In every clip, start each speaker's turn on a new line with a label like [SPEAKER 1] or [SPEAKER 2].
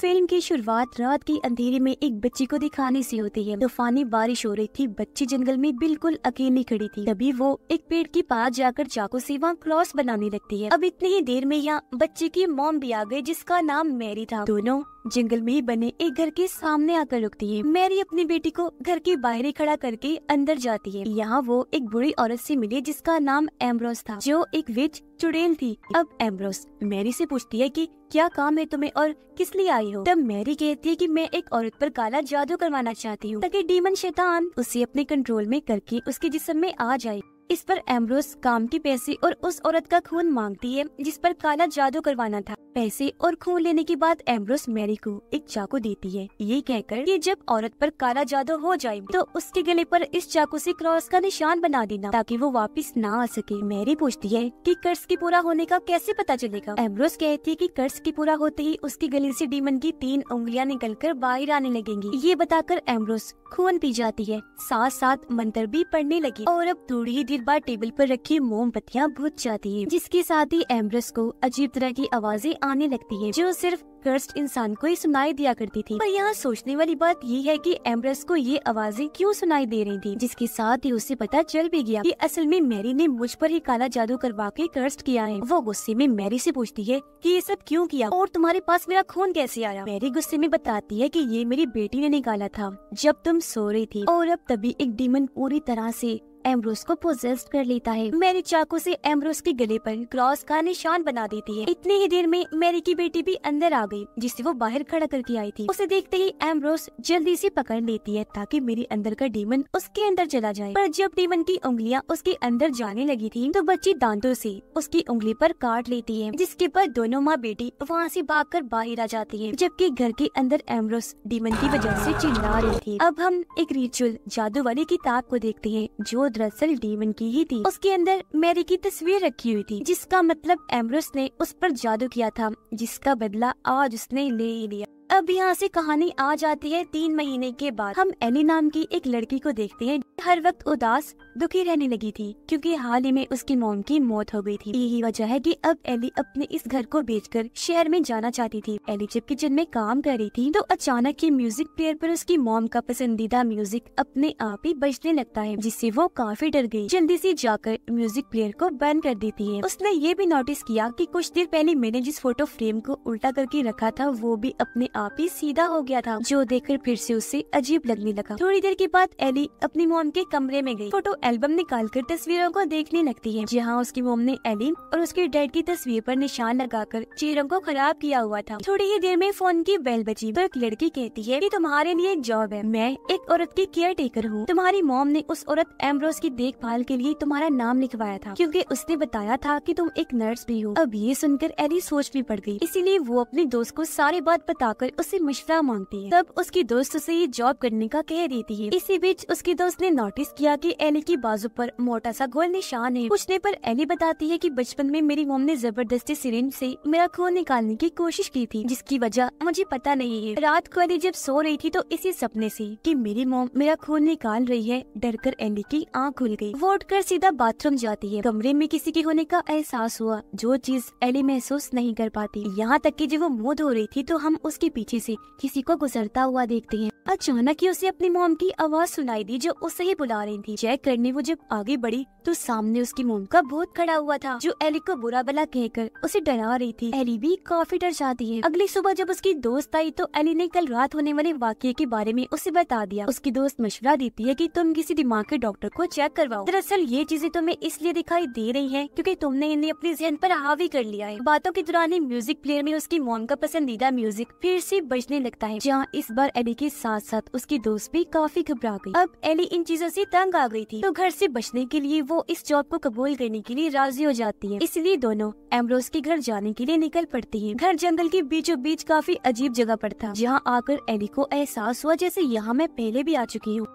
[SPEAKER 1] film की शुरुआत रात की अंधेरे में एक बच्ची को दिखाने से होती है तूफानी बारिश हो रही थी बच्ची जंगल में बिल्कुल अकेली खड़ी थी तभी वो एक पेड़ के पास जाकर चाकू से वहाँ क्रॉस बनाने लगती है अब इतनी ही देर में यहाँ बच्चे की मॉम भी आ गई जिसका नाम मैरी था दोनों जंगल में ही बने एक घर के सामने आकर रुकती है मैरी अपनी बेटी को घर के बाहर खड़ा करके अंदर जाती है यहाँ वो एक बुरी औरत से मिली जिसका नाम एम्ब्रोस था जो एक विच चुड़ैल थी अब एम्ब्रोस मैरी से पूछती है कि क्या काम है तुम्हें और किस लिए आई हो तब मैरी कहती है कि मैं एक औरत पर काला जादू करवाना चाहती हूँ ताकि डीमन शैतान उसे अपने कंट्रोल में करके उसके जिसम में आ जाए इस पर एम्ब्रोस काम के पैसे और उस औरत का खून मांगती है जिस पर काला जादू करवाना था पैसे और खून लेने के बाद एम्ब्रोस मैरी को एक चाकू देती है ये कहकर कि जब औरत पर काला जादू हो जाए तो उसके गले पर इस चाकू से क्रॉस का निशान बना देना ताकि वो वापस ना आ सके मैरी पूछती है कि कर्ज के पूरा होने का कैसे पता चलेगा एम्ब्रोस कहती है कि कर्ज के पूरा होते ही उसके गले से डीमन की तीन उंगलियां कर बाहर आने लगेंगी ये बताकर एम्ब्रोस खून पी जाती है साथ साथ मंत्र भी पढ़ने लगी और अब थोड़ी ही देर बाद टेबल पर रखी मोमबत्तियाँ बुझ जाती है जिसके साथ ही एम्ब्रोस को अजीब तरह की आवाजें आने लगती है जो सिर्फ कर्स्ट इंसान को ही सुनाई दिया करती थी पर यहाँ सोचने वाली बात ये है कि एम्ब्रेस को ये आवाजें क्यों सुनाई दे रही थी जिसके साथ ही उसे पता चल भी गया कि असल में मैरी ने मुझ पर ही काला जादू करवा के कर्स्ट किया है वो गुस्से में मैरी से पूछती है कि ये सब क्यों किया और तुम्हारे पास मेरा खून कैसे आया मैरी गुस्से में बताती है की ये मेरी बेटी ने निकाला था जब तुम सो रही थी और अब तभी एक डीमन पूरी तरह ऐसी एम्ब्रोस को पोजेस्ट कर लेता है मैरी चाकू से एम्ब्रोस के गले पर क्रॉस का निशान बना देती है इतनी ही देर में मैरी की बेटी भी अंदर आ गई जिसे वो बाहर खड़ा करके आई थी उसे देखते ही एम्ब्रोस जल्दी से पकड़ लेती है ताकि मेरे अंदर का डीमन उसके अंदर चला जाए पर जब डीमन की उंगलियाँ उसके अंदर जाने लगी थी तो बच्ची दांतों से उसकी उंगली पर काट लेती है जिसके बाद दोनों माँ बेटी वहाँ से कर बाहर आ जाती है जबकि घर के अंदर एम्ब्रोस डीमन की वजह से चिल्ला रही थी अब हम एक रिचुअल जादू वाली किताब को देखते हैं जो दरअसल डीवन की ही थी उसके अंदर मैरी की तस्वीर रखी हुई थी जिसका मतलब एमरस ने उस पर जादू किया था जिसका बदला आज उसने ले ही लिया अब यहाँ से कहानी आ जाती है तीन महीने के बाद हम एनी नाम की एक लड़की को देखते हैं हर वक्त उदास दुखी रहने लगी थी क्योंकि हाल ही में उसकी मोम की मौत हो गई थी यही वजह है कि अब एली अपने इस घर को बेचकर शहर में जाना चाहती थी एली जब किचन में काम कर रही थी तो अचानक ही म्यूजिक प्लेयर पर उसकी मोम का पसंदीदा म्यूजिक अपने आप ही बजने लगता है जिससे वो काफी डर गयी जल्दी ऐसी जाकर म्यूजिक प्लेयर को बंद कर देती है उसने ये भी नोटिस किया की कि कुछ देर पहले मैंने जिस फोटो फ्रेम को उल्टा करके रखा था वो भी अपने आप ही सीधा हो गया था जो देखकर फिर से उसे अजीब लगने लगा थोड़ी देर के बाद एली अपनी मोम के कमरे में गई फोटो एल्बम निकाल कर तस्वीरों को देखने लगती है जहाँ उसकी मोम ने एली और उसके डैड की तस्वीर पर निशान कर चेहरों को खराब किया हुआ था थोड़ी ही देर में फोन की बेल बची तो एक लड़की कहती है की तुम्हारे लिए एक जॉब है मैं एक औरत की केयर टेकर हूँ तुम्हारी मोम ने उस औरत एम्ब्रोस की देखभाल के लिए तुम्हारा नाम लिखवाया था क्यूँकी उसने बताया था की तुम एक नर्स भी हो अब ये सुनकर एली सोच भी पड़ गयी इसीलिए वो अपने दोस्त को सारी बात बताकर और उससे मशवरा मांगती है तब उसकी दोस्त उसे ये जॉब करने का कह देती है इसी बीच उसकी दोस्त ने नोटिस किया कि एली की बाजू पर मोटा सा गोल निशान है पूछने पर एली बताती है कि बचपन में मेरी मोम ने जबरदस्ती सिरिंज से मेरा खून निकालने की कोशिश की थी जिसकी वजह मुझे पता नहीं है रात को एली जब सो रही थी तो इसी सपने से कि मेरी मोम मेरा खून निकाल रही है डर कर एली की आँख खुल गयी वो उठकर सीधा बाथरूम जाती है कमरे में किसी के होने का एहसास हुआ जो चीज एली महसूस नहीं कर पाती यहाँ तक की जब वो मुँह हो रही थी तो हम उसके पीछे से किसी को गुजरता हुआ देखते हैं अचानक ही उसे अपनी मोम की आवाज सुनाई दी जो उसे ही बुला रही थी चेक करने वो जब आगे बढ़ी तो सामने उसकी मोम का भूत खड़ा हुआ था जो एली को बुरा भला कहकर उसे डरा रही थी एली भी काफी डर जाती है अगली सुबह जब उसकी दोस्त आई तो एली ने कल रात होने वाले वाक्य के बारे में उसे बता दिया उसकी दोस्त मशवरा देती है की तुम किसी दिमाग के डॉक्टर को चेक करवाओ दरअसल ये चीजें तुम्हें इसलिए दिखाई दे रही है क्यूँकी तुमने इन्हें अपने जहन आरोप हावी कर लिया है बातों के दौरान म्यूजिक प्लेयर में उसकी मोम का पसंदीदा म्यूजिक फिर से बजने लगता है जहाँ इस बार एली के साथ साथ साथ उसकी दोस्त भी काफी घबरा गई अब एली इन चीजों से तंग आ गई थी तो घर से बचने के लिए वो इस जॉब को कबूल करने के लिए राजी हो जाती है इसलिए दोनों एम्ब्रोस के घर जाने के लिए निकल पड़ती है घर जंगल के बीचों बीच काफी अजीब जगह पर था जहाँ आकर एली को एहसास हुआ जैसे यहाँ मैं पहले भी आ चुकी हूँ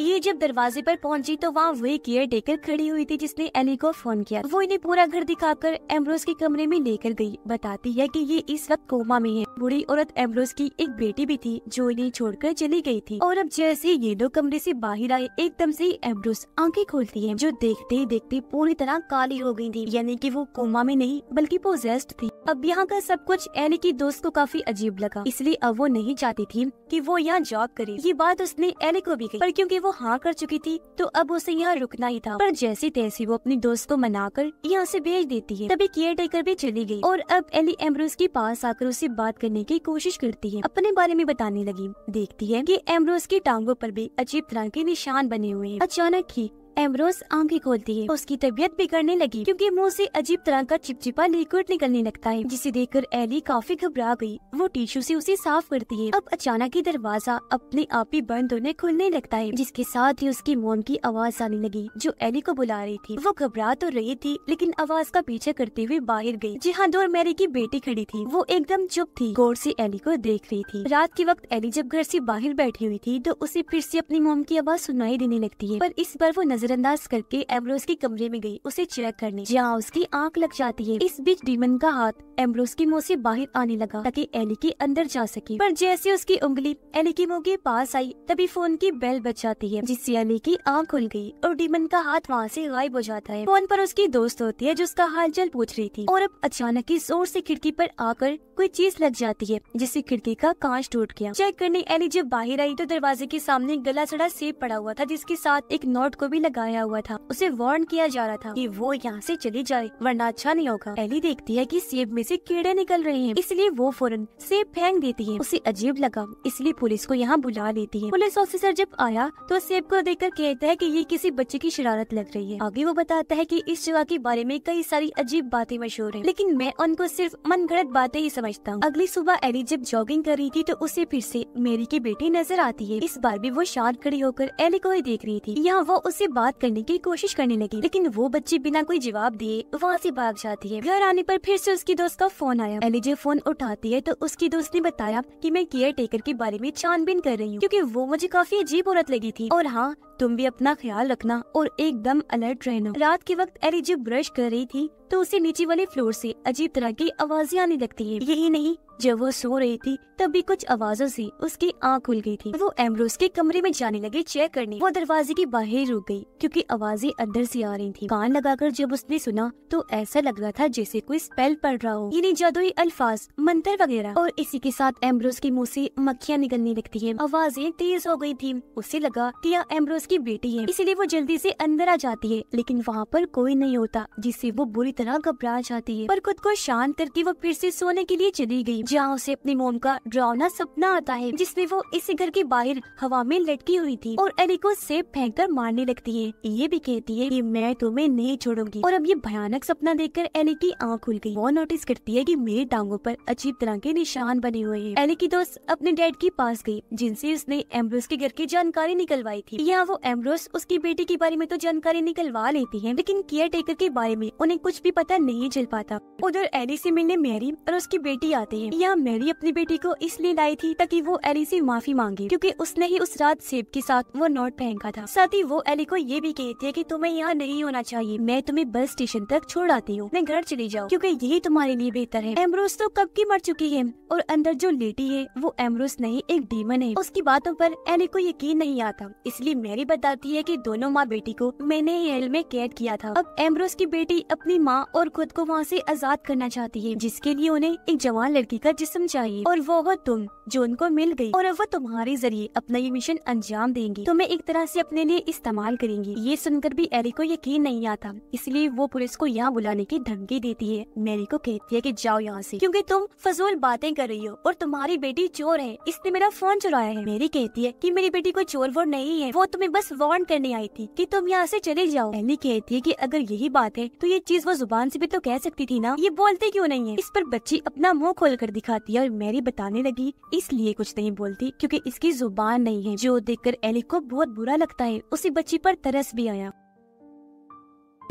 [SPEAKER 1] ये जब दरवाजे पर पहुंची तो वहाँ वही केयर टेकर खड़ी हुई थी जिसने एली को फोन किया वो इन्हें पूरा घर दिखाकर एम्ब्रोज के कमरे में लेकर गई बताती है कि ये इस वक्त कोमा में है बुरी औरत एम्ब्रोज की एक बेटी भी थी जो इन्हें छोड़कर चली गई थी और अब जैसे ये लोग कमरे से बाहर आए एकदम से ही एम्ब्रोज आंखें खोलती है जो देखते ही देखते पूरी तरह काली हो गयी थी यानी की वो कोमा में नहीं बल्कि पोजेस्ट थी अब यहाँ का सब कुछ एली की दोस्त को काफी अजीब लगा इसलिए अब वो नहीं चाहती थी की वो यहाँ जॉब करे ये बात उसने एली को भी कही क्यूँकी वो हाँ कर चुकी थी तो अब उसे यहाँ रुकना ही था पर जैसी तैसी वो अपनी दोस्त को मना कर यहाँ ऐसी भेज देती है तभी केयर टेकर भी चली गई और अब एली एम्ब्रोस के पास आकर उसे बात करने की कोशिश करती है अपने बारे में बताने लगी देखती है की एम्ब्रोस की टांगों पर भी अजीब तरह के निशान बने हुए हैं अचानक ही एमरोज आंखें खोलती है उसकी तबीयत बिगड़ने लगी क्योंकि मुंह से अजीब तरह का चिपचिपा लिक्विड निकलने लगता है जिसे देखकर एली काफी घबरा गई वो टिश्यू से उसे साफ करती है अब अचानक ही दरवाजा अपने आप ही बंद होने खुलने लगता है जिसके साथ ही उसकी मोम की आवाज आने लगी जो एली को बुला रही थी वो घबरा तो रही थी लेकिन आवाज का पीछे करते हुए बाहर गयी जहाँ दौर मेरी की बेटी खड़ी थी वो एकदम चुप थी गौर से एली को देख रही थी रात के वक्त एली जब घर से बाहर बैठी हुई थी तो उसे फिर से अपनी मोम की आवाज सुनाई देने लगती है पर इस बार वो नजर नजरअंदाज करके एम्ब्रोस के कमरे में गई उसे चेक करने जहाँ उसकी आंख लग जाती है इस बीच डीमन का हाथ एम्ब्रोस के मुंह से बाहर आने लगा ताकि एली के अंदर जा सके पर जैसे उसकी उंगली एली के मुंह के पास आई तभी फोन की बेल बच जाती है जिससे एली की आंख खुल गई और डीमन का हाथ वहाँ से गायब हो जाता है फोन पर उसकी दोस्त होती है जो उसका हालचाल पूछ रही थी और अब अचानक ही जोर से खिड़की पर आकर कोई चीज लग जाती है जिससे खिड़की का कांच टूट गया चेक करने एली जब बाहर आई तो दरवाजे के सामने गला सड़ा सेब पड़ा हुआ था जिसके साथ एक नोट को भी लग लगाया हुआ था उसे वार्न किया जा रहा था कि वो यहाँ से चली जाए वरना अच्छा नहीं होगा एली देखती है कि सेब में से कीड़े निकल रहे हैं इसलिए वो फौरन सेब फेंक देती है उसे अजीब लगा इसलिए पुलिस को यहाँ बुला लेती है पुलिस ऑफिसर जब आया तो सेब को कर कहता है की ये किसी बच्चे की शरारत लग रही है आगे वो बताता है की इस जगह के बारे में कई सारी अजीब बातें मशहूर है लेकिन मैं उनको सिर्फ मन गणत बातें ही समझता हूँ अगली सुबह एली जब जॉगिंग कर रही थी तो उसे फिर से मेरी की बेटी नजर आती है इस बार भी वो शांत खड़ी होकर एली को ही देख रही थी यहाँ वो उसे बात करने की कोशिश करने लगी लेकिन वो बच्ची बिना कोई जवाब दिए वहाँ से भाग जाती है घर आने पर फिर से उसकी दोस्त का फोन आया एलिजे फोन उठाती है तो उसकी दोस्त ने बताया कि मैं केयर टेकर के बारे में छानबीन कर रही हूँ क्योंकि वो मुझे काफी अजीब औरत लगी थी और हाँ तुम भी अपना ख्याल रखना और एकदम अलर्ट रहना रात के वक्त एलिजे ब्रश कर रही थी तो उसे नीचे वाले फ्लोर से अजीब तरह की आवाजें आने लगती है यही नहीं जब वो सो रही थी तभी कुछ आवाजों से उसकी आंख खुल गई थी वो एम्ब्रोस के कमरे में जाने लगे चेक करने वो दरवाजे के बाहर रुक गई क्योंकि आवाजें अंदर से आ रही थी कान लगाकर जब उसने सुना तो ऐसा लग रहा था जैसे कोई स्पेल पड़ रहा हो यानी जादुई अल्फाज मंत्र वगैरह और इसी के साथ एम्ब्रोस के मुँह से मक्खियाँ निकलने लगती है आवाजें तेज हो गयी थी उसे लगा की यह एम्ब्रोस की बेटी है इसीलिए वो जल्दी ऐसी अंदर आ जाती है लेकिन वहाँ पर कोई नहीं होता जिससे वो बुरी तरह तरह घबरा जाती है पर खुद को शांत करके वो फिर से सोने के लिए चली गई जहाँ उसे अपनी मोम का ड्रावना सपना आता है जिसमें वो इसी घर के बाहर हवा में लटकी हुई थी और एली को सेब फेंक कर मारने लगती है ये भी कहती है की मैं तुम्हें नहीं छोड़ूंगी और अब ये भयानक सपना देख कर एली की आँख खुल गयी वो नोटिस करती है की मेरे टांगों पर अजीब तरह के निशान बने हुए हैं एली की दोस्त अपने डैड के पास गयी जिनसे उसने एम्ब्रोस के घर की जानकारी निकलवाई थी यहाँ वो एम्ब्रोस उसकी बेटी के बारे में तो जानकारी निकलवा लेती है लेकिन केयर टेकर के बारे में उन्हें कुछ भी पता नहीं चल पाता उधर एली से मिलने मैरी और उसकी बेटी आते हैं यहाँ मैरी अपनी बेटी को इसलिए लाई थी ताकि वो एली से माफी मांगे क्योंकि उसने ही उस रात सेब के साथ वो नोट पहनका था साथ ही वो एली को ये भी कहती है कि तुम्हें यहाँ नहीं होना चाहिए मैं तुम्हें बस स्टेशन तक छोड़ आती हूँ मैं घर चली जाऊँ क्यूँकी यही तुम्हारे लिए बेहतर है एमरोज तो कब की मर चुकी है और अंदर जो लेटी है वो एमरोज नहीं एक डीमन है उसकी बातों पर एली को यकीन नहीं आता इसलिए मैरी बताती है की दोनों माँ बेटी को मैंने ही हेल में कैद किया था अब एमरोज की बेटी अपनी माँ माँ और खुद को वहाँ से आजाद करना चाहती है जिसके लिए उन्हें एक जवान लड़की का जिस्म चाहिए और वो हो तुम जो उनको मिल गई और वो तुम्हारे जरिए अपना ये मिशन अंजाम देंगी तुम्हें एक तरह से अपने लिए इस्तेमाल करेंगी ये सुनकर भी एरी को यकीन नहीं आता इसलिए वो पुलिस को यहाँ बुलाने की धमकी देती है मैरी को कहती है की जाओ यहाँ ऐसी क्यूँकी तुम फजूल बातें कर रही हो और तुम्हारी बेटी चोर है इसने मेरा फोन चुराया है मेरी कहती है की मेरी बेटी कोई चोर वोर नहीं है वो तुम्हें बस वार्न करने आई थी की तुम यहाँ ऐसी चले जाओ एली कहती है की अगर यही बात है तो ये चीज वो जुबान से भी तो कह सकती थी ना ये बोलती क्यों नहीं है इस पर बच्ची अपना मुंह खोल कर दिखाती है और मैरी बताने लगी इसलिए कुछ नहीं बोलती क्योंकि इसकी जुबान नहीं है जो देखकर एली को बहुत बुरा लगता है उसी बच्ची पर तरस भी आया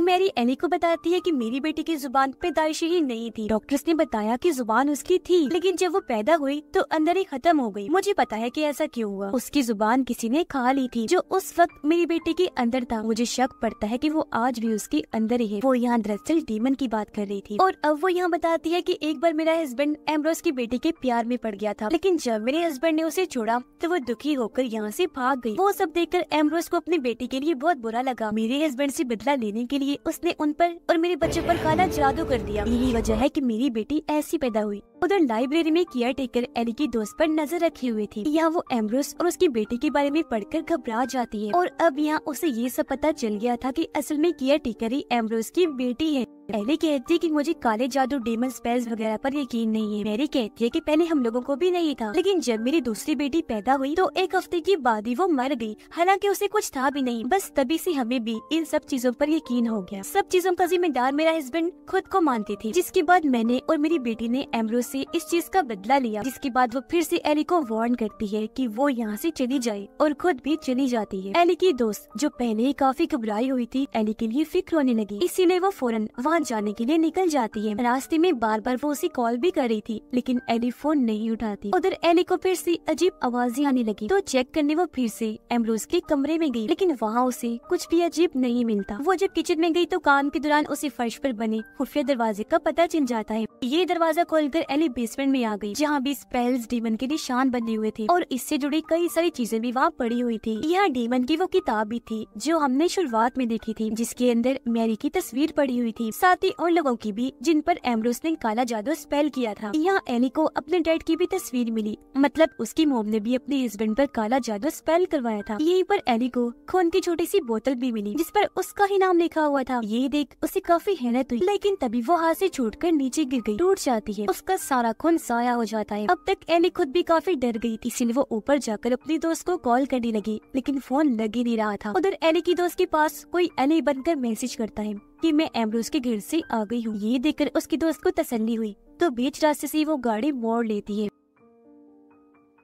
[SPEAKER 1] मेरी एली को बताती है कि मेरी बेटी की जुबान पैदाइश ही नहीं थी डॉक्टर्स ने बताया कि जुबान उसकी थी लेकिन जब वो पैदा हुई तो अंदर ही खत्म हो गई मुझे पता है कि ऐसा क्यों हुआ उसकी जुबान किसी ने खा ली थी जो उस वक्त मेरी बेटी के अंदर था मुझे शक पड़ता है कि वो आज भी उसके अंदर ही है वो यहाँ दरअसल डीमन की बात कर रही थी और अब वो यहाँ बताती है की एक बार मेरा हस्बैंड एमरोज की बेटी के प्यार में पड़ गया था लेकिन जब मेरे हस्बैंड ने उसे छोड़ा तो वो दुखी होकर यहाँ ऐसी भाग गयी वो सब देखकर एमरोज को अपनी बेटी के लिए बहुत बुरा लगा मेरे हस्बैंड ऐसी बदला लेने के लिए लिए उसने उन पर और मेरे बच्चों पर काला जादू कर दिया यही वजह है कि मेरी बेटी ऐसी पैदा हुई उधर लाइब्रेरी में केयर टेकर एली की दोस्त पर नजर रखे हुए थी यहाँ वो एम्ब्रोस और उसकी बेटी के बारे में पढ़कर घबरा जाती है और अब यहाँ उसे ये सब पता चल गया था की असल में केयर टेकर ही एम्ब्रोस की बेटी है एली कहती है कि मुझे काले जादू डेमन स्पेल्स वगैरह पर यकीन नहीं है मेरी कहती है कि पहले हम लोगों को भी नहीं था लेकिन जब मेरी दूसरी बेटी पैदा हुई तो एक हफ्ते के बाद ही वो मर गई हालांकि उसे कुछ था भी नहीं बस तभी से हमें भी इन सब चीजों पर यकीन हो गया सब चीजों का जिम्मेदार मेरा हस्बैंड खुद को मानती थी जिसके बाद मैंने और मेरी बेटी ने एम्ब्रोस से इस चीज का बदला लिया जिसके बाद वो फिर से एली को वार्न करती है कि वो यहाँ से चली जाए और खुद भी चली जाती है एली की दोस्त जो पहले ही काफी घबराई हुई थी एली के लिए फिक्र होने लगी इसीलिए वो फौरन वहाँ जाने के लिए निकल जाती है रास्ते में बार बार वो उसे कॉल भी कर रही थी लेकिन एली फोन नहीं उठाती उधर एली को फिर से अजीब आवाजें आने लगी तो चेक करने वो फिर से एम्ब्रोज के कमरे में गई लेकिन वहाँ उसे कुछ भी अजीब नहीं मिलता वो जब किचन में गई तो काम के दौरान उसे फर्श पर बने खुफिया दरवाजे का पता चल जाता है ये दरवाजा खोलकर एली वाली बेसमेंट में आ गई जहाँ भी स्पेल्स डीमन के निशान बने हुए थे और इससे जुड़ी कई सारी चीजें भी वहाँ पड़ी हुई थी यह डीमन की वो किताब भी थी जो हमने शुरुआत में देखी थी जिसके अंदर मैरी की तस्वीर पड़ी हुई थी साथ ही उन लोगों की भी जिन पर एमरोस ने काला जादू स्पेल किया था यहाँ एली को अपने डैड की भी तस्वीर मिली मतलब उसकी मोम ने भी अपने हस्बैंड पर काला जादू स्पेल करवाया था यहीं पर एली को खून की छोटी सी बोतल भी मिली जिस पर उसका ही नाम लिखा हुआ था ये देख उसे काफी हैरत हुई लेकिन तभी वो हाथ से छूट नीचे गिर गयी टूट जाती है उसका सारा खून साया हो जाता है अब तक एली खुद भी काफी डर गई थी इसीलिए वो ऊपर जाकर अपनी दोस्त को कॉल करने लगी लेकिन फोन लग ही नहीं रहा था उधर एली की दोस्त के पास कोई एली बनकर मैसेज करता है कि मैं एम्ब्रोस के घर से आ गई हूँ ये देखकर उसकी दोस्त को तसल्ली हुई तो बीच रास्ते से वो गाड़ी मोड़ लेती है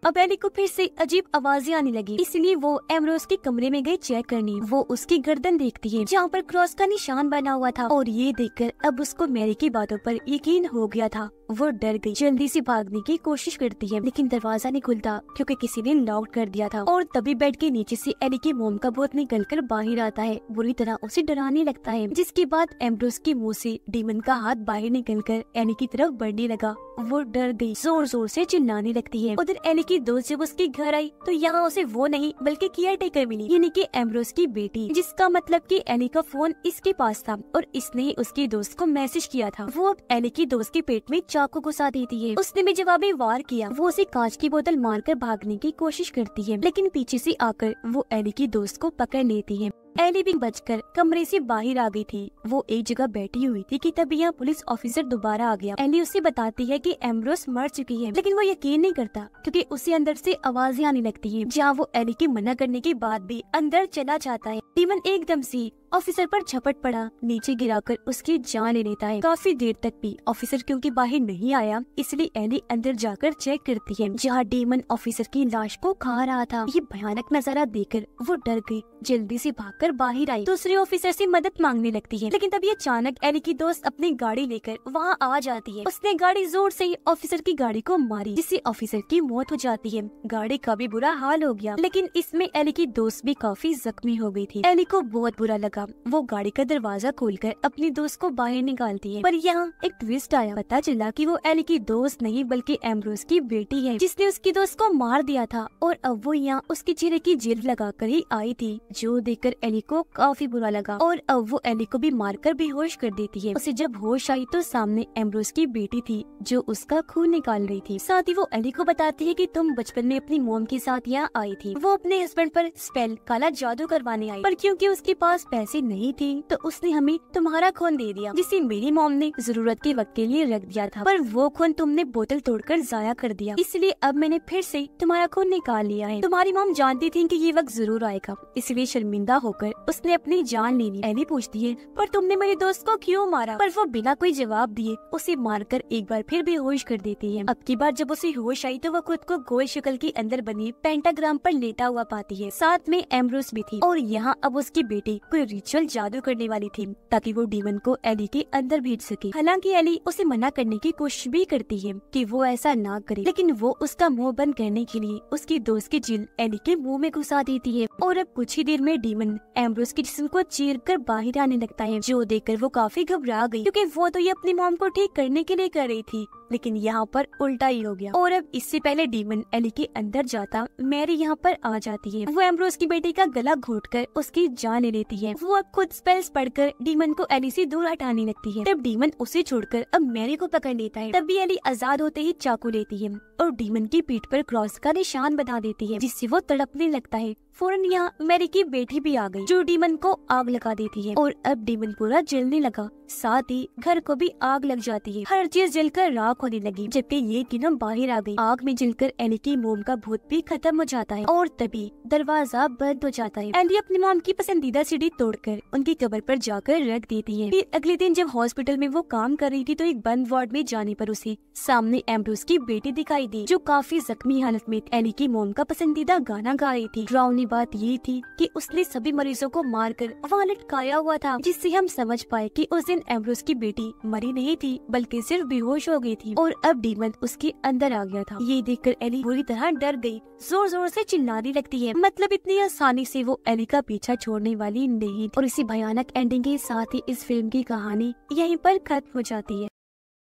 [SPEAKER 1] अब एली को फिर से अजीब आवाजें आने लगी इसलिए वो एमरोज के कमरे में गई चेक करने वो उसकी गर्दन देखती है जहाँ पर क्रॉस का निशान बना हुआ था और ये देखकर अब उसको मैरी की बातों पर यकीन हो गया था वो डर गई जल्दी से भागने की कोशिश करती है लेकिन दरवाजा नहीं खुलता क्योंकि किसी ने लॉक कर दिया था और तभी बेड के नीचे से एली के मोम का बोत निकल कर बाहर आता है बुरी तरह उसे डराने लगता है जिसके बाद एम्ब्रोस के मुंह से डीमन का हाथ बाहर निकल कर एली की तरफ बढ़ने लगा वो डर गई जोर जोर से चिल्लाने लगती है उधर एली की दोस्त जब उसके घर आई तो यहाँ उसे वो नहीं बल्कि केयर टेकर मिली यानी कि एम्ब्रोस की बेटी जिसका मतलब कि एली का फोन इसके पास था और इसने उसके दोस्त को मैसेज किया था वो अब एली की दोस्त के पेट में साहब को गुस्सा देती है उसने भी जवाबी वार किया वो उसे कांच की बोतल मारकर भागने की कोशिश करती है लेकिन पीछे से आकर वो एली की दोस्त को पकड़ लेती है एली भी बचकर कमरे से बाहर आ गई थी वो एक जगह बैठी हुई थी कि तभी यहाँ पुलिस ऑफिसर दोबारा आ गया एली उसे बताती है कि एम्ब्रोस मर चुकी है लेकिन वो यकीन नहीं करता क्योंकि उसे अंदर से आवाजें आने लगती हैं जहाँ वो एली की मना करने के बाद भी अंदर चला जाता है टीमन एकदम से ऑफिसर पर झपट पड़ा नीचे गिराकर उसकी जान ले लेता है काफी देर तक भी ऑफिसर क्योंकि बाहर नहीं आया इसलिए एली अंदर जाकर चेक करती है जहाँ डेमन ऑफिसर की लाश को खा रहा था ये भयानक नजारा देखकर वो डर गई जल्दी से भागकर बाहर आई दूसरे ऑफिसर से मदद मांगने लगती है लेकिन तभी अचानक एली की दोस्त अपनी गाड़ी लेकर वहाँ आ जाती है उसने गाड़ी जोर से ऑफिसर की गाड़ी को मारी जिससे ऑफिसर की मौत हो जाती है गाड़ी का भी बुरा हाल हो गया लेकिन इसमें एली की दोस्त भी काफी जख्मी हो गयी थी एली को बहुत बुरा लगा लगा वो गाड़ी का दरवाजा खोलकर अपनी दोस्त को बाहर निकालती है पर यहाँ एक ट्विस्ट आया पता चला कि वो एली की दोस्त नहीं बल्कि एम्ब्रोस की बेटी है जिसने उसकी दोस्त को मार दिया था और अब वो यहाँ उसके चेहरे की जेल कर ही आई थी जो कर एली को काफी बुरा लगा और अब वो एली को भी कर बेहोश कर देती है उसे जब होश आई तो सामने एम्ब्रोस की बेटी थी जो उसका खून निकाल रही थी साथ ही वो एली को बताती है कि तुम बचपन में अपनी मोम के साथ यहाँ आई थी वो अपने हस्बैंड पर स्पेल काला जादू करवाने आई पर क्योंकि उसके पास पैसे पैसे नहीं थे तो उसने हमें तुम्हारा खून दे दिया जिसे मेरी मोम ने जरूरत के वक्त के लिए रख दिया था पर वो खून तुमने बोतल तोड़कर जाया कर दिया इसलिए अब मैंने फिर से तुम्हारा खून निकाल लिया है तुम्हारी मोम जानती थी कि ये वक्त जरूर आएगा इसलिए शर्मिंदा होकर उसने अपनी जान ले ली एली पूछती है पर तुमने मेरे दोस्त को क्यों मारा पर वो बिना कोई जवाब दिए उसे मारकर एक बार फिर बेहोश कर देती है अब की बार जब उसे होश आई तो वो खुद को गोल शक्ल के अंदर बनी पेंटाग्राम पर लेटा हुआ पाती है साथ में एम्ब्रोस भी थी और यहाँ अब उसकी बेटी कोई रिचुअल जादू करने वाली थी ताकि वो डीमन को एली के अंदर भेज सके हालांकि एली उसे मना करने की कोशिश भी करती है कि वो ऐसा ना करे लेकिन वो उसका मुंह बंद करने के लिए उसकी दोस्त की जिल एली के मुंह में घुसा देती है और अब कुछ ही देर में डीमन एम्ब्रोस के जिसम को चीर कर बाहर आने लगता है जो कर वो काफी घबरा गयी क्यूँकी वो तो ये अपनी मोम को ठीक करने के लिए कर रही थी लेकिन यहाँ पर उल्टा ही हो गया और अब इससे पहले डीमन एली के अंदर जाता मैरी यहाँ पर आ जाती है वो एम्ब्रोस की बेटी का गला घोट कर उसकी जान ले लेती है वो वो अब खुद स्पेल्स पढ़कर डीमन को एली से दूर हटाने लगती है तब डीमन उसे छोड़कर अब मैरी को पकड़ लेता है तब भी एली आजाद होते ही चाकू लेती है और डीमन की पीठ पर क्रॉस का निशान बना देती है जिससे वो तड़पने लगता है फौरन यहाँ मेरी की बेटी भी आ गई जो डीमन को आग लगा देती है और अब डीमन पूरा जलने लगा साथ ही घर को भी आग लग जाती है हर चीज जलकर राख होने लगी जबकि ये तीनों बाहर आ गई आग में जलकर एनी की मोम का भूत भी खत्म हो जाता है और तभी दरवाजा बंद हो जाता है एंडी अपनी मोम की पसंदीदा सीढ़ी तोड़कर उनकी कबर पर जाकर रख देती है फिर अगले दिन जब हॉस्पिटल में वो काम कर रही थी तो एक बंद वार्ड में जाने पर उसे सामने एम्ब्रोस की बेटी दिखाई दी जो काफी जख्मी हालत में एनी की मोम का पसंदीदा गाना गा रही थी ड्राउनी बात ये थी कि उसने सभी मरीजों को मारकर वहाँ लटकाया हुआ था जिससे हम समझ पाए कि उस दिन एम्ब्रोस की बेटी मरी नहीं थी बल्कि सिर्फ बेहोश हो गई थी और अब डीमन उसके अंदर आ गया था ये देखकर एली बुरी तरह डर गई जोर जोर से चिल्लाने लगती है मतलब इतनी आसानी से वो एली का पीछा छोड़ने वाली नहीं और इसी भयानक एंडिंग के साथ ही इस फिल्म की कहानी यहीं पर खत्म हो जाती है